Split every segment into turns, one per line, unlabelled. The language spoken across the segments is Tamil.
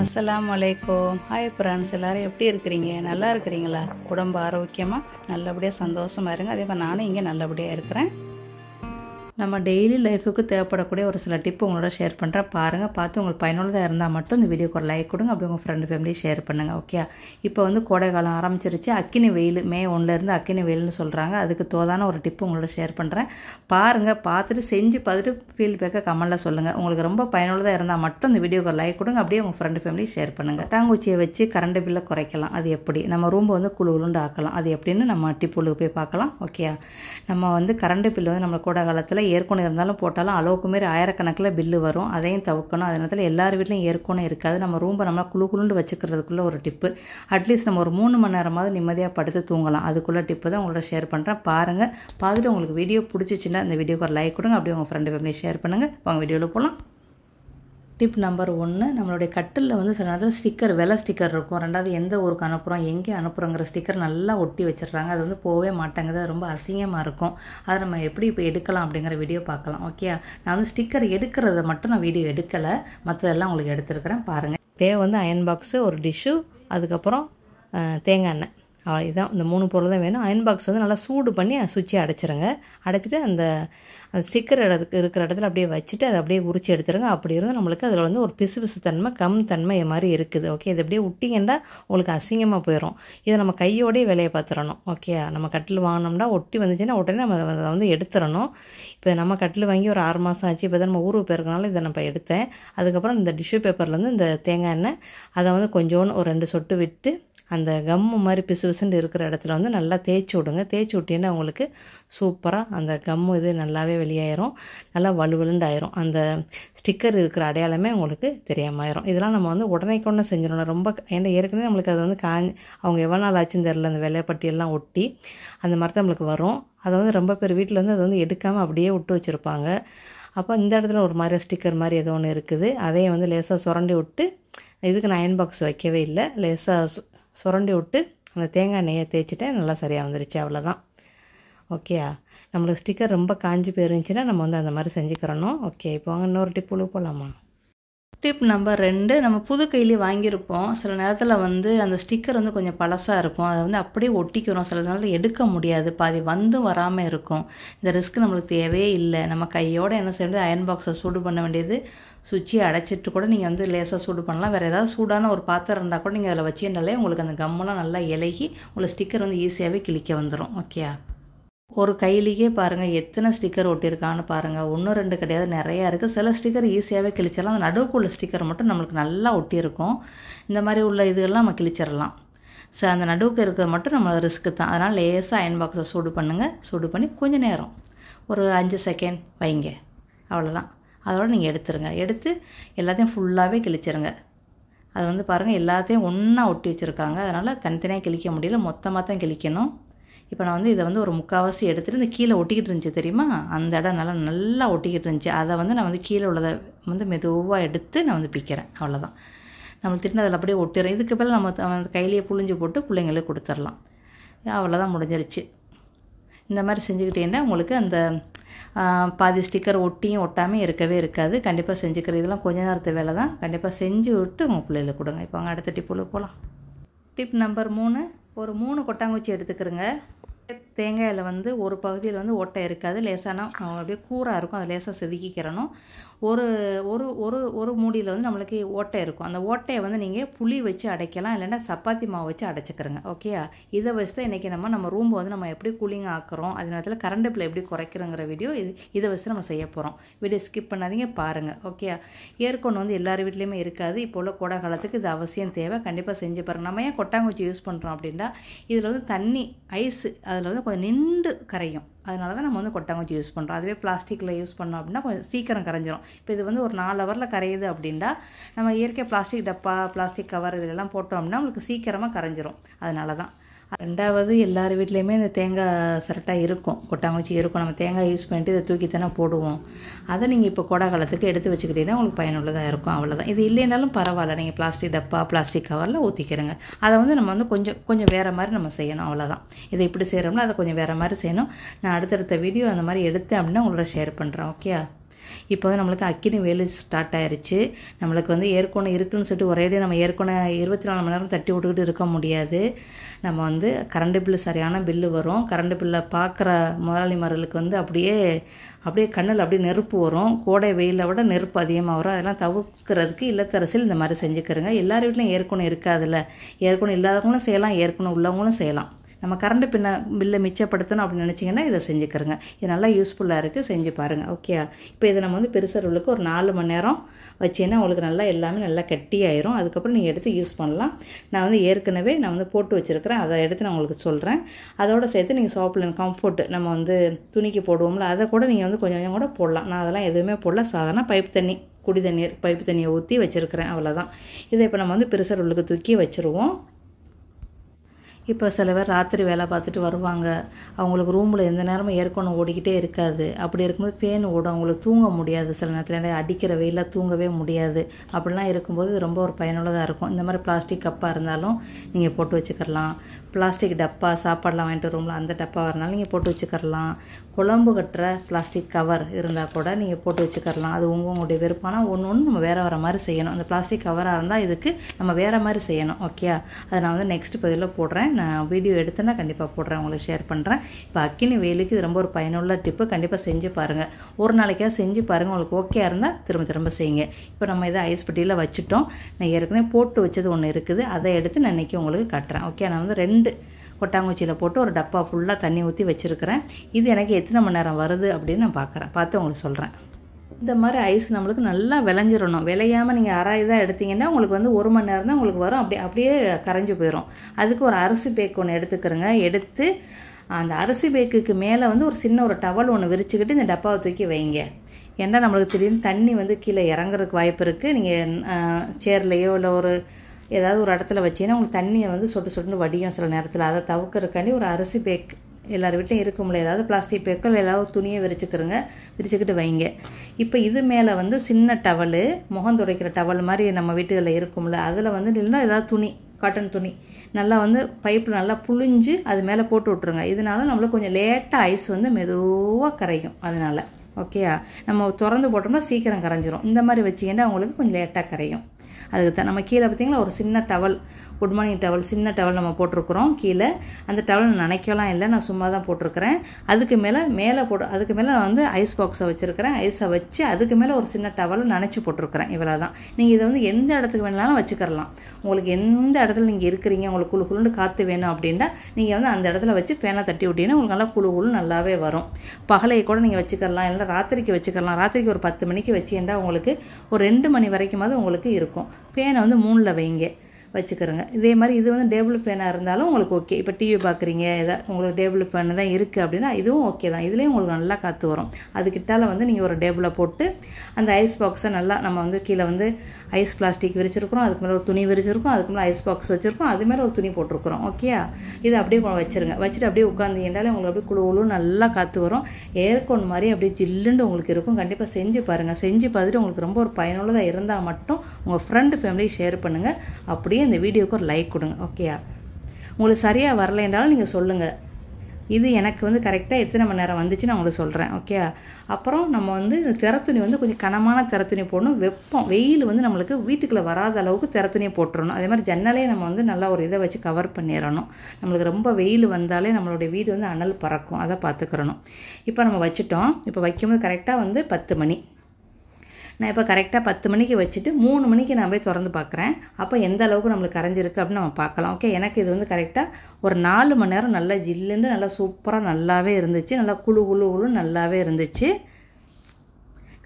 அஸ்லாம் வலைக்கம் ஹாய் ஃப்ரெண்ட்ஸ் எல்லோரும் எப்படி இருக்கிறீங்க நல்லா இருக்கிறீங்களா உடம்பு ஆரோக்கியமாக நல்லபடியாக சந்தோஷமாக இருங்க அதே மாதிரி நானும் இங்கே நல்லபடியாக இருக்கிறேன் நம்ம டெய்லி லைஃபுக்கு தேவைப்படக்கூடிய ஒரு சில டிப் உங்களோட ஷேர் பண்ணுறேன் பாருங்கள் பார்த்து உங்களுக்கு பயனுள்ளதாக இருந்தால் மட்டும் இந்த வீடியோக்கு ஒரு லைக் கொடுங்க அப்படி உங்கள் ஃப்ரெண்டு ஃபேமிலி ஷேர் பண்ணுங்கள் ஓகே இப்போ வந்து கோடை காலம் ஆரம்பிச்சிருச்சு அக்கினி வெயில் மே ஒன்லேருந்து அக்கினி வெயில்னு சொல்கிறாங்க அதுக்கு தோதான ஒரு டிப் உங்களோட ஷேர் பண்ணுறேன் பாருங்கள் பார்த்துட்டு செஞ்சு பார்த்துட்டு ஃபீல்பேக்கை கமெண்டில் சொல்லுங்கள் உங்களுக்கு ரொம்ப பயனுள்ளதாக இருந்தால் மட்டும் இந்த வீடியோக்கு ஒரு லைக் கொடுங்க அப்படியே உங்கள் ஃப்ரெண்டு ஃபேமிலி ஷேர் பண்ணுங்கள் டாங்குச்சியை வச்சு கரண்ட் பில்லை குறைக்கலாம் அது எப்படி நம்ம ரூம்பை வந்து குழு உளுண்டு ஆக்கலாம் அது எப்படின்னு நம்ம உள்ளுக்கு போய் பார்க்கலாம் ஓகே நம்ம வந்து கரண்ட் பில் வந்து நம்ம கோடை காலத்தில் ஏற்கனவே இருந்தாலும் போட்டாலும் அளவுக்கு மாரி ஆயிரக்கணக்கில் பில்லு வரும் அதையும் தவிர்க்கணும் அதே நேரத்தில் எல்லார் வீட்லையும் ஏற்கனவே இருக்காது நம்ம ரூம்பை நம்ம குழு குழுண்டு வச்சுக்கிறதுக்குள்ளே ஒரு டிப்பு அட்லீஸ்ட் நம்ம ஒரு மூணு மணி நேரமாவது நிம்மதியாக படுத்து தூங்கலாம் அதுக்குள்ளே டிப்பு தான் உங்களோட ஷேர் பண்ணுறேன் பாருங்கள் பார்த்துட்டு உங்களுக்கு வீடியோ பிடிச்சிச்சின்னா இந்த வீடியோக்கு ஒரு லைக் கொடுங்க அப்படியே உங்கள் ஃப்ரெண்டு ஃபேமிலி ஷேர் பண்ணுங்கள் உங்கள் வீடியோவில் போகலாம் டிப் நம்பர் ஒன்று நம்மளுடைய கட்டிலில் வந்து சில நேரத்தில் ஸ்டிக்கர் வெலை ஸ்டிக்கர் இருக்கும் ரெண்டாவது எந்த ஊருக்கு அனுப்புகிறோம் எங்கே அனுப்புகிறோங்கிற ஸ்டிக்கர் நல்லா ஒட்டி வச்சிடுறாங்க அது வந்து போகவே மாட்டேங்குது அது ரொம்ப அசிங்கமாக இருக்கும் அதை நம்ம எப்படி இப்போ எடுக்கலாம் அப்படிங்கிற வீடியோ பார்க்கலாம் ஓகே நான் வந்து ஸ்டிக்கர் எடுக்கிறத மட்டும் நான் வீடியோ எடுக்கலை மற்றதெல்லாம் உங்களுக்கு எடுத்துருக்கிறேன் பாருங்கள் தேவை வந்து அயன் பாக்ஸு ஒரு டிஷ்ஷு அதுக்கப்புறம் தேங்காய் எண்ணெய் இதான் இந்த மூணு பொருள் தான் வேணும் அயன் பாக்ஸ் வந்து நல்லா சூடு பண்ணி சுவிட்சை அடைச்சிருங்க அடைச்சிட்டு அந்த அந்த ஸ்டிக்கர் இடத்துக்கு இருக்கிற இடத்துல அப்படியே வச்சுட்டு அதை அப்படியே உரிச்சு எடுத்துருங்க அப்படி இருந்தால் நம்மளுக்கு அதில் வந்து ஒரு பிசு பிசு தன்மை கம் தன்மை இது மாதிரி இருக்குது ஓகே இது அப்படியே விட்டிங்கன்னா உங்களுக்கு அசிங்கமாக போயிடும் இதை நம்ம கையோடய வேலையை பார்த்துடணும் ஓகே நம்ம கட்டில் வாங்கினோம்னா ஒட்டி வந்துச்சுன்னா உடனே நம்ம அதை வந்து எடுத்துடணும் இப்போ நம்ம கட்டில் வாங்கி ஒரு ஆறு மாதம் ஆச்சு இப்போ தான் நம்ம ஊருக்கு போயிருக்கனால இதை நம்ம எடுத்தேன் அதுக்கப்புறம் இந்த டிஷ்யூ பேப்பர்லேருந்து இந்த தேங்காய் எண்ணெய் அதை வந்து கொஞ்சோன்னு ஒரு ரெண்டு சொட்டு விட்டு அந்த கம்மு மாதிரி பிசு பிசுன்னு இருக்கிற இடத்துல வந்து நல்லா தேய்ச்சி விடுங்க தேய்ச்சி விட்டீங்கன்னா உங்களுக்கு சூப்பராக அந்த கம்மு இது நல்லாவே வெளியாயிரும் நல்லா வலுவலுண்டு அந்த ஸ்டிக்கர் இருக்கிற அடையாளமே உங்களுக்கு தெரியாமாயிரும் இதெல்லாம் நம்ம வந்து கொண்டே செஞ்சிடணும் ரொம்ப ஏன்னா ஏற்கனவே நம்மளுக்கு அது வந்து காஞ்சி அவங்க எவ்வளோ நாள் ஆச்சுன்னு தெரில அந்த வெள்ளைப்பட்டியெல்லாம் ஒட்டி அந்த மாதிரி நம்மளுக்கு வரும் அதை வந்து ரொம்ப பேர் வீட்டில் வந்து அதை வந்து எடுக்காமல் அப்படியே விட்டு வச்சுருப்பாங்க அப்போ இந்த இடத்துல ஒரு மாதிரி ஸ்டிக்கர் மாதிரி ஏதோ ஒன்று இருக்குது அதையும் வந்து லேசாக சுரண்டி விட்டு இதுக்கு நான் அயன் பாக்ஸ் வைக்கவே இல்லை லேசாக சுரண்டி விட்டு அந்த தேங்காய் எண்ணெயை தேய்ச்சிட்டேன் நல்லா சரியாக வந்துருச்சு அவ்வளோதான் ஓகேயா நம்மளுக்கு ஸ்டிக்கர் ரொம்ப காஞ்சி போயிருந்துச்சுன்னா நம்ம வந்து அந்த மாதிரி செஞ்சுக்கிறணும் ஓகே இப்போ வாங்க இன்னொரு டிப் போகலாமா டிப் நம்பர் ரெண்டு நம்ம புது கையில் வாங்கியிருப்போம் சில நேரத்தில் வந்து அந்த ஸ்டிக்கர் வந்து கொஞ்சம் பழசாக இருக்கும் அதை வந்து அப்படியே ஒட்டிக்கிறோம் சில நேரத்தில் எடுக்க முடியாது பாதி வந்து வராமல் இருக்கும் இந்த ரிஸ்க் நம்மளுக்கு தேவையே இல்லை நம்ம கையோடு என்ன செய்யறது அயன் பாக்ஸை சூடு பண்ண வேண்டியது சுவிட்சை அடைச்சிட்டு கூட நீங்கள் வந்து லேசாக சூடு பண்ணலாம் வேறு ஏதாவது சூடான ஒரு பாத்திரம் இருந்தால் கூட நீங்கள் அதில் வச்சிருந்தாலே உங்களுக்கு அந்த கம்மெல்லாம் நல்லா இலகி உங்களை ஸ்டிக்கர் வந்து ஈஸியாகவே கிளிக்க வந்துடும் ஓகேயா ஒரு கையிலேயே பாருங்கள் எத்தனை ஸ்டிக்கர் ஒட்டியிருக்கான்னு பாருங்கள் ஒன்றும் ரெண்டு கிடையாது நிறையா இருக்குது சில ஸ்டிக்கர் ஈஸியாகவே கிழிச்சிடலாம் அந்த நடுவுக்குள்ள ஸ்டிக்கர் மட்டும் நம்மளுக்கு நல்லா ஒட்டியிருக்கும் இந்த மாதிரி உள்ள இதுகள்லாம் நம்ம கிழிச்சிடலாம் ஸோ அந்த நடுவுக்கு இருக்கிறது மட்டும் நம்ம ரிஸ்க்கு தான் அதனால் லேசாக அயன் பாக்ஸை சூடு பண்ணுங்கள் சூடு பண்ணி கொஞ்சம் நேரம் ஒரு அஞ்சு செகண்ட் வைங்க அவ்வளோதான் அதோடு நீங்கள் எடுத்துருங்க எடுத்து எல்லாத்தையும் ஃபுல்லாகவே கிழிச்சிருங்க அது வந்து பாருங்கள் எல்லாத்தையும் ஒன்றா ஒட்டி வச்சுருக்காங்க அதனால் தனித்தனியாக கிழிக்க முடியல மொத்தமாக தான் கிழிக்கணும் இப்போ நான் வந்து இதை வந்து ஒரு முக்கால்வாசி எடுத்துகிட்டு இந்த கீழே ஒட்டிக்கிட்டு இருந்துச்சு தெரியுமா அந்த இடம் நல்லா நல்லா ஒட்டிக்கிட்டு இருந்துச்சு அதை வந்து நான் வந்து கீழே உள்ளதை வந்து மெதுவாக எடுத்து நான் வந்து பிக்கிறேன் அவ்வளோதான் நம்மளுக்கு திட்டு அதில் அப்படியே ஒட்டிடுறேன் இதுக்கு மேலே நம்ம அந்த கையிலேயே புழிஞ்சு போட்டு பிள்ளைங்களுக்கு கொடுத்துடலாம் அவ்வளோதான் முடிஞ்சிருச்சு இந்த மாதிரி செஞ்சுக்கிட்டேன்னா உங்களுக்கு அந்த பாதி ஸ்டிக்கர் ஒட்டியும் ஒட்டாமல் இருக்கவே இருக்காது கண்டிப்பாக செஞ்சுக்கிற இதெல்லாம் கொஞ்ச நேரத்து வேலை தான் கண்டிப்பாக செஞ்சு விட்டு உங்கள் பிள்ளைகளுக்கு கொடுங்க இப்போ அவங்க அடுத்த டிப்பில் போகலாம் டிப் நம்பர் மூணு ஒரு மூணு கொட்டாங்குச்சி எடுத்துக்கிறோங்க தேங்காயில் வந்து ஒரு பகுதியில் வந்து ஒட்டை இருக்காது லேசான அப்படியே கூறாக இருக்கும் அது லேசாக செதுக்கிக்கிறணும் ஒரு ஒரு ஒரு ஒரு மூடியில் வந்து நம்மளுக்கு ஓட்டை இருக்கும் அந்த ஓட்டையை வந்து நீங்கள் புளி வச்சு அடைக்கலாம் இல்லைன்னா சப்பாத்தி மாவு வச்சு அடைச்சிக்கிறங்க ஓகேயா இதை வச்சு தான் இன்றைக்கி நம்ம நம்ம ரூம் வந்து நம்ம எப்படி கூலிங் ஆக்குறோம் அதே நேரத்தில் கரண்ட் பில் எப்படி குறைக்கிறோங்கிற வீடியோ இது இதை வச்சு நம்ம செய்ய போகிறோம் வீடியோ ஸ்கிப் பண்ணாதீங்க பாருங்கள் ஓகேயா ஏற்கொண்டு வந்து எல்லார் வீட்லேயுமே இருக்காது இப்போ உள்ள கோடை காலத்துக்கு இது அவசியம் தேவை கண்டிப்பாக செஞ்சு பாருங்கள் நம்ம ஏன் கொட்டாங்குச்சி யூஸ் பண்ணுறோம் அப்படின்னா இதில் வந்து தண்ணி ஐஸ் அது அதில் வந்து கொஞ்சம் நின்று கரையும் அதனால தான் நம்ம வந்து கொட்டாங்குச்சி யூஸ் பண்ணுறோம் அதுவே பிளாஸ்டிக்கில் யூஸ் பண்ணோம் அப்படின்னா கொஞ்சம் சீக்கிரம் கரைஞ்சிரும் இப்போ இது வந்து ஒரு நாலு ஹவரில் கரையுது அப்படின்னா நம்ம இயற்கை பிளாஸ்டிக் டப்பா பிளாஸ்டிக் கவர் இதிலெல்லாம் போட்டோம் அப்படின்னா உங்களுக்கு சீக்கிரமாக கரைஞ்சிரும் அதனால தான் ரெண்டாவது எல்லார் வீட்லேயுமே இந்த தேங்காய் சரட்டாக இருக்கும் கொட்டாங்குச்சி இருக்கும் நம்ம தேங்காய் யூஸ் பண்ணிட்டு இதை தூக்கி தானே போடுவோம் அதை நீங்கள் இப்போ கொடை காலத்துக்கு எடுத்து வச்சுக்கிட்டீங்கன்னா உங்களுக்கு பயனுள்ளதாக இருக்கும் அவ்வளோதான் இது இல்லைனாலும் பரவாயில்ல நீங்கள் பிளாஸ்டிக் டப்பா பிளாஸ்டிக் கவரில் ஊற்றிக்கிறங்க அதை வந்து நம்ம வந்து கொஞ்சம் கொஞ்சம் வேறு மாதிரி நம்ம செய்யணும் அவ்வளோதான் இதை இப்படி செய்கிறோம்னா அதை கொஞ்சம் வேறு மாதிரி செய்யணும் நான் அடுத்தடுத்த வீடியோ அந்த மாதிரி எடுத்தேன் அப்படின்னா உங்களோட ஷேர் பண்ணுறேன் ஓகே இப்போ வந்து நம்மளுக்கு அக்கினி வேலு ஸ்டார்ட் ஆயிருச்சு நம்மளுக்கு வந்து ஏற்கனவே இருக்குதுன்னு சொல்லிட்டு ஒரே நம்ம ஏற்கனவே இருபத்தி நாலு மணி நேரம் தட்டி விட்டுக்கிட்டு இருக்க முடியாது நம்ம வந்து கரண்ட் பில்லு சரியான பில்லு வரும் கரண்ட் பில்லை பார்க்குற முதலாளிமார்களுக்கு வந்து அப்படியே அப்படியே கண்ணில் அப்படியே நெருப்பு வரும் கோடை வெயிலை விட நெருப்பு அதிகமாக வரும் அதெல்லாம் தவிர்க்கிறதுக்கு இல்லத்தரசில் இந்த மாதிரி செஞ்சுக்கிறேங்க எல்லார் வீட்லையும் ஏற்கனவே இருக்காதுல்ல ஏற்கனவே இல்லாதவங்களும் செய்யலாம் ஏற்கனவே உள்ளவங்களும் செய்யலாம் நம்ம கரண்ட்டு பின்ன பில்லை மிச்சப்படுத்தணும் அப்படின்னு நினச்சிங்கன்னா இதை செஞ்சுக்கிறோங்க இது நல்லா யூஸ்ஃபுல்லாக இருக்குது செஞ்சு பாருங்கள் ஓகே இப்போ இதை நம்ம வந்து பெருசர் உள்ளுக்கு ஒரு நாலு மணி நேரம் வச்சிங்கன்னா உங்களுக்கு நல்லா எல்லாமே நல்லா ஆயிரும் அதுக்கப்புறம் நீங்கள் எடுத்து யூஸ் பண்ணலாம் நான் வந்து ஏற்கனவே நான் வந்து போட்டு வச்சுருக்கிறேன் அதை எடுத்து நான் உங்களுக்கு சொல்கிறேன் அதோடு சேர்த்து நீங்கள் சோப்பில் கம்ஃபர்ட் நம்ம வந்து துணிக்கு போடுவோம்ல அதை கூட நீங்கள் வந்து கொஞ்சம் கொஞ்சம் கூட போடலாம் நான் அதெல்லாம் எதுவுமே போடல சாதாரண பைப் தண்ணி குடி தண்ணீர் பைப்பு தண்ணியை ஊற்றி வச்சுருக்கிறேன் அவ்வளோதான் இதை இப்போ நம்ம வந்து பெருசர் உள்ளுக்கு தூக்கி வச்சுருவோம் இப்போ சில பேர் ராத்திரி வேலை பார்த்துட்டு வருவாங்க அவங்களுக்கு ரூமில் எந்த நேரமும் ஏற்கனவே ஓடிக்கிட்டே இருக்காது அப்படி இருக்கும்போது பேன் ஓடும் அவங்களுக்கு தூங்க முடியாது சில நேரத்தில் அடிக்கிற வெயிலில் தூங்கவே முடியாது அப்படிலாம் இருக்கும்போது ரொம்ப ஒரு பயனுள்ளதாக இருக்கும் இந்த மாதிரி பிளாஸ்டிக் கப்பாக இருந்தாலும் நீங்கள் போட்டு வச்சுக்கலாம் பிளாஸ்டிக் டப்பா சாப்பாடெலாம் வாங்கிட்டு ரூமில் அந்த டப்பாவாக இருந்தாலும் நீங்கள் போட்டு வச்சுக்கலாம் குழம்பு கட்டுற பிளாஸ்டிக் கவர் இருந்தால் கூட நீங்கள் போட்டு வச்சுக்கலாம் அது உங்க உங்களுடைய விருப்பம்னா ஒன்று ஒன்று நம்ம வேறு வர மாதிரி செய்யணும் அந்த பிளாஸ்டிக் கவராக இருந்தால் இதுக்கு நம்ம வேறு மாதிரி செய்யணும் ஓகே அதை நான் வந்து நெக்ஸ்ட் பதிலில் போடுறேன் நான் வீடியோ எடுத்தேன்னா கண்டிப்பாக போடுறேன் உங்களுக்கு ஷேர் பண்ணுறேன் இப்போ அக்கினி வேலுக்கு இது ரொம்ப ஒரு பயனுள்ள டிப்பு கண்டிப்பாக செஞ்சு பாருங்கள் ஒரு நாளைக்காக செஞ்சு பாருங்கள் உங்களுக்கு ஓகே இருந்தால் திரும்ப திரும்ப செய்யுங்க இப்போ நம்ம இதை ஐஸ் பெட்டியில் வச்சுட்டோம் நான் ஏற்கனவே போட்டு வச்சது ஒன்று இருக்குது அதை எடுத்து நான் இன்றைக்கி உங்களுக்கு கட்டுறேன் ஓகே நான் வந்து ரெண்டு கொட்டாங்குச்சியில் போட்டு ஒரு டப்பா ஃபுல்லாக தண்ணி ஊற்றி வச்சுருக்கிறேன் இது எனக்கு எத்தனை மணி நேரம் வருது அப்படின்னு நான் பார்க்குறேன் பார்த்து உங்களுக்கு சொல்கிறேன் இந்த மாதிரி ஐஸ் நம்மளுக்கு நல்லா விளைஞ்சிடணும் விளையாமல் நீங்கள் அரை இதாக எடுத்திங்கன்னா உங்களுக்கு வந்து ஒரு மணி நேரம் தான் உங்களுக்கு வரும் அப்படியே அப்படியே கரைஞ்சி போயிடும் அதுக்கு ஒரு அரிசி பேக் ஒன்று எடுத்துக்கிறோங்க எடுத்து அந்த அரிசி பேக்குக்கு மேலே வந்து ஒரு சின்ன ஒரு டவல் ஒன்று விரிச்சுக்கிட்டு இந்த டப்பாவை தூக்கி வைங்க ஏன்னா நம்மளுக்கு திடீர்னு தண்ணி வந்து கீழே இறங்குறதுக்கு வாய்ப்பு இருக்குது நீங்கள் சேர்லையோ இல்லை ஒரு ஏதாவது ஒரு இடத்துல வச்சிங்கன்னா உங்களுக்கு தண்ணியை வந்து சொட்டு சொட்டுன்னு வடியும் சில நேரத்தில் அதை தவிர்க்கறக்காண்டி ஒரு அரிசி பேக் எல்லார் வீட்லையும் இருக்கும்ல ஏதாவது பிளாஸ்டிக் பேப்பர் ஏதாவது துணியை விரிச்சுக்கிறோங்க விரிச்சுக்கிட்டு வைங்க இப்போ இது மேலே வந்து சின்ன டவலு முகம் துடைக்கிற டவல் மாதிரி நம்ம வீட்டுகளில் இருக்கும்ல அதில் வந்து இல்லைன்னா ஏதாவது துணி காட்டன் துணி நல்லா வந்து பைப்பில் நல்லா புழிஞ்சு அது மேலே போட்டு விட்ருங்க இதனால நம்மளுக்கு கொஞ்சம் லேட்டாக ஐஸ் வந்து மெதுவாக கரையும் அதனால் ஓகேயா நம்ம திறந்து போட்டோம்னா சீக்கிரம் கரைஞ்சிரும் இந்த மாதிரி வச்சிக்கிட்டு அவங்களுக்கு கொஞ்சம் லேட்டாக கரையும் அதுக்கு தான் நம்ம கீழே பார்த்திங்களா ஒரு சின்ன டவல் குட் மார்னிங் டவல் சின்ன டவல் நம்ம போட்டிருக்கிறோம் கீழே அந்த டவல் நினைக்கலாம் இல்லை நான் சும்மா தான் போட்டிருக்கிறேன் அதுக்கு மேலே மேலே போட்டு அதுக்கு மேலே நான் வந்து ஐஸ் பாக்ஸை வச்சுருக்கிறேன் ஐஸை வச்சு அதுக்கு மேலே ஒரு சின்ன டவலை நினச்சி போட்டிருக்கிறேன் இவ்வளோ தான் நீங்கள் இதை வந்து எந்த இடத்துக்கு வேணாலும் வச்சுக்கலாம் உங்களுக்கு எந்த இடத்துல நீங்கள் இருக்கிறீங்க உங்களுக்கு குழு குழுன்னு காற்று வேணும் அப்படின்னா நீங்கள் வந்து அந்த இடத்துல வச்சு பேனை தட்டி விட்டீங்கன்னா உங்களுக்கு நல்லா குழு நல்லாவே வரும் பகலையை கூட நீங்கள் வச்சுக்கலாம் இல்லைன்னா ராத்திரிக்கு வச்சுக்கலாம் ராத்திரிக்கு ஒரு பத்து மணிக்கு வச்சுருந்தா உங்களுக்கு ஒரு ரெண்டு மணி வரைக்குமாவது உங்களுக்கு இருக்கும் பேனை வந்து மூணில் வைங்க வச்சுக்கிறோங்க இதே மாதிரி இது வந்து டேபிள் ஃபேனாக இருந்தாலும் உங்களுக்கு ஓகே இப்போ டிவி பார்க்குறீங்க எதாவது உங்களுக்கு டேபிள் ஃபேன் தான் இருக்குது அப்படின்னா இதுவும் ஓகே தான் இதுலேயும் உங்களுக்கு நல்லா காற்று வரும் அதுக்கிட்டால வந்து நீங்கள் ஒரு டேபிளை போட்டு அந்த ஐஸ் பாக்ஸை நல்லா நம்ம வந்து கீழே வந்து ஐஸ் பிளாஸ்டிக் விரிச்சிருக்கிறோம் அதுக்கு மேலே ஒரு துணி விரிச்சிருக்கோம் அதுக்கு மேலே ஐஸ் பாக்ஸ் வச்சுருக்கோம் அது மேலே ஒரு துணி போட்டிருக்கிறோம் ஓகேயா இது அப்படியே வச்சுருங்க வச்சுட்டு அப்படியே உட்காந்து உட்காந்தீங்கன்னாலே உங்களுக்கு அப்படியே குழு குழு நல்லா காற்று வரும் ஏர்கோன் மாதிரி அப்படியே ஜில்லுண்டு உங்களுக்கு இருக்கும் கண்டிப்பாக செஞ்சு பாருங்கள் செஞ்சு பார்த்துட்டு உங்களுக்கு ரொம்ப ஒரு பயனுள்ளதாக இருந்தால் மட்டும் உங்கள் ஃப்ரெண்டு ஃபேமிலி ஷேர் பண்ணுங்கள் அப்படியே போய் அந்த வீடியோவுக்கு ஒரு லைக் கொடுங்க ஓகேயா உங்களுக்கு சரியாக என்றாலும் நீங்கள் சொல்லுங்கள் இது எனக்கு வந்து கரெக்டாக எத்தனை மணி நேரம் வந்துச்சு நான் உங்களுக்கு சொல்கிறேன் ஓகே அப்புறம் நம்ம வந்து இந்த திறத்துணி வந்து கொஞ்சம் கனமான திறத்துணி போடணும் வெப்பம் வெயில் வந்து நம்மளுக்கு வீட்டுக்குள்ளே வராத அளவுக்கு திறத்துணியை போட்டுறணும் அதே மாதிரி ஜன்னலே நம்ம வந்து நல்லா ஒரு இதை வச்சு கவர் பண்ணிடணும் நம்மளுக்கு ரொம்ப வெயில் வந்தாலே நம்மளுடைய வீடு வந்து அனல் பறக்கும் அதை பார்த்துக்கிறணும் இப்போ நம்ம வச்சுட்டோம் இப்போ வைக்கும்போது கரெக்டாக வந்து பத்து மணி நான் இப்போ கரெக்டாக பத்து மணிக்கு வச்சுட்டு மூணு மணிக்கு நான் போய் திறந்து பார்க்குறேன் அப்போ எந்த அளவுக்கு நம்மளுக்கு கரைஞ்சிருக்கு அப்படின்னு நம்ம பார்க்கலாம் ஓகே எனக்கு இது வந்து கரெக்டாக ஒரு நாலு மணி நேரம் நல்லா ஜில்லுன்னு நல்லா சூப்பராக நல்லாவே இருந்துச்சு நல்லா குழு குழு குழு நல்லாவே இருந்துச்சு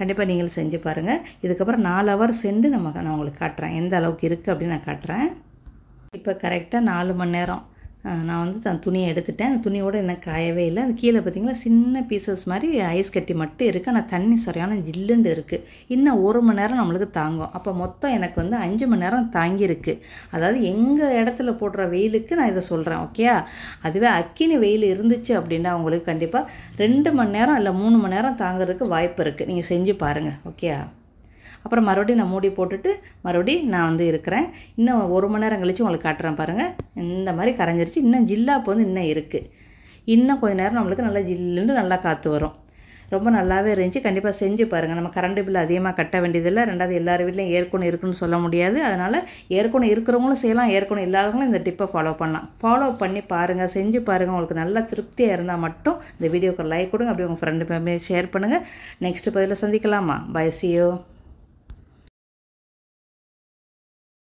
கண்டிப்பாக நீங்களும் செஞ்சு பாருங்கள் இதுக்கப்புறம் நாலு ஹவர் சென்று நம்ம நான் உங்களுக்கு காட்டுறேன் எந்த அளவுக்கு இருக்குது அப்படின்னு நான் காட்டுறேன் இப்போ கரெக்டாக நாலு மணி நேரம் நான் வந்து தான் துணியை எடுத்துட்டேன் துணியோடு என்ன காயவே இல்லை அந்த கீழே பார்த்திங்கன்னா சின்ன பீசஸ் மாதிரி ஐஸ் கட்டி மட்டும் இருக்குது ஆனால் தண்ணி சரியான ஜில்லுண்டு இருக்குது இன்னும் ஒரு மணி நேரம் நம்மளுக்கு தாங்கும் அப்போ மொத்தம் எனக்கு வந்து அஞ்சு மணி நேரம் தாங்கியிருக்கு அதாவது எங்கள் இடத்துல போடுற வெயிலுக்கு நான் இதை சொல்கிறேன் ஓகேயா அதுவே அக்கினி வெயில் இருந்துச்சு அப்படின்னா அவங்களுக்கு கண்டிப்பாக ரெண்டு மணி நேரம் இல்லை மூணு மணி நேரம் தாங்கிறதுக்கு வாய்ப்பு இருக்குது நீங்கள் செஞ்சு பாருங்கள் ஓகேயா அப்புறம் மறுபடியும் நான் மூடி போட்டுட்டு மறுபடியும் நான் வந்து இருக்கிறேன் இன்னும் ஒரு மணி நேரம் கழித்து உங்களுக்கு காட்டுறேன் பாருங்கள் இந்த மாதிரி கரைஞ்சிருச்சு இன்னும் ஜில்லாப்பு வந்து இன்னும் இருக்குது இன்னும் கொஞ்ச நேரம் நம்மளுக்கு நல்லா ஜில்லுன்னு நல்லா காற்று வரும் ரொம்ப நல்லாவே இருந்துச்சு கண்டிப்பாக செஞ்சு பாருங்கள் நம்ம கரண்ட் பில் அதிகமாக கட்ட வேண்டியதில்லை ரெண்டாவது எல்லார் வீட்லையும் ஏற்கனவே இருக்குன்னு சொல்ல முடியாது அதனால் ஏற்கனவே இருக்கிறவங்களும் செய்யலாம் ஏற்கனவே இல்லாதவங்களும் இந்த டிப்பை ஃபாலோ பண்ணலாம் ஃபாலோ பண்ணி பாருங்கள் செஞ்சு பாருங்கள் உங்களுக்கு நல்லா திருப்தியாக இருந்தால் மட்டும் இந்த வீடியோக்கு லைக் கொடுங்க அப்படியே உங்கள் ஃப்ரெண்டு ஷேர் பண்ணுங்கள் நெக்ஸ்ட் பதிலில் சந்திக்கலாமா பாய் சியோ